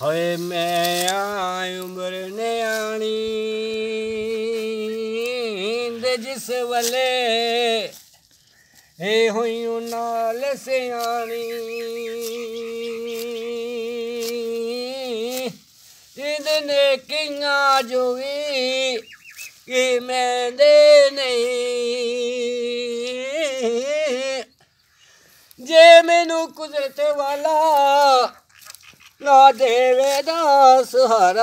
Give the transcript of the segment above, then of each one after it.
ਹੋਏ ਮੈਂ ਆਈ ਉਮਰ ਨਿਆਣੀ ਦੇ ਜਿਸ ਵਲੇ ਏ ਹੋਈ ਨਾਲ ਸਿਆਣੀ ਇਹਦੇ ਨੇ ਜੋ ਵੀ ਕੀ ਮੈਂ ਦੇ ਨਹੀਂ ਜੇ ਮੈਨੂੰ ਕੁਦਰਤ ਵਾਲਾ ਨਾ ਦੇਵੇ ਦਾ ਸਹਾਰਾ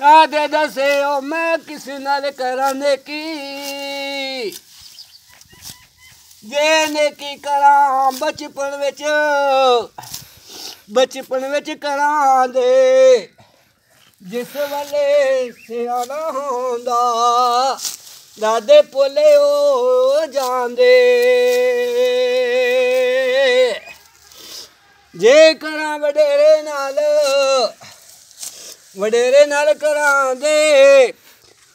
ਨਾ ਦੇ ਦਸਿਓ ਮੈਂ ਕਿਸ ਨਾਲ ਕਰਾਂ ਨੇਕੀ ਜੇ ਨੇਕੀ ਕਰਾਂ ਬਚਪਨ ਵਿੱਚ ਬਚਪਨ ਵਿੱਚ ਕਰਾਂ ਦੇ ਜਿਸ ਵਲੇ ਸਿਆਣਾ ਹੁੰਦਾ ਦਾਦੇ ਪੋਲੇ ਉਹ ਜੇ ਕਰਾਂ ਵਡੇਰੇ ਨਾਲ ਵਡੇਰੇ ਨਾਲ ਕਰਾਂਦੇ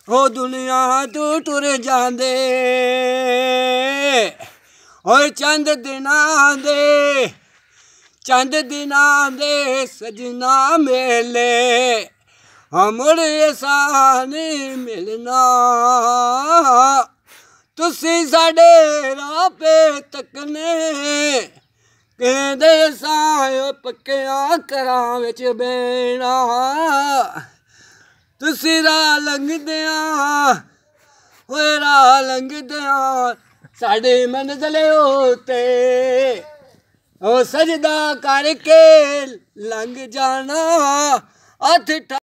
ਹੋ ਦੁਨੀਆ ਤੂੰ ਟੁਰ ਜਾਂਦੇ ਓਏ ਚੰਦ ਦਿਨਾਂ ਦੇ ਚੰਦ ਦਿਨਾਂ ਦੇ ਸਜਣਾ ਮੇਲੇ ਅਮਰ ਸਾਨੀ ਮਿਲਣਾ ਤੁਸੀਂ ਸਾਡੇ ਰਾਹ ਪੇ ਤੱਕਨੇ ਕਹਿੰਦੇ ਸਾਂ ਪੱਕਿਆਂ ਕਰਾਂ ਵਿੱਚ ਬੈਣਾ ਤੁਸੀਂ ਰਾ ਲੰਘਦਿਆਂ ਓਏ ਰਾ ਲੰਘਦਿਆਂ ਸਾਡੇ ਮਨ ਮੰਜ਼ਲੇ ਤੇ ਉਹ ਸਜਦਾ ਕਰਕੇ ਲੰਘ ਜਾਣਾ ਹੱਥ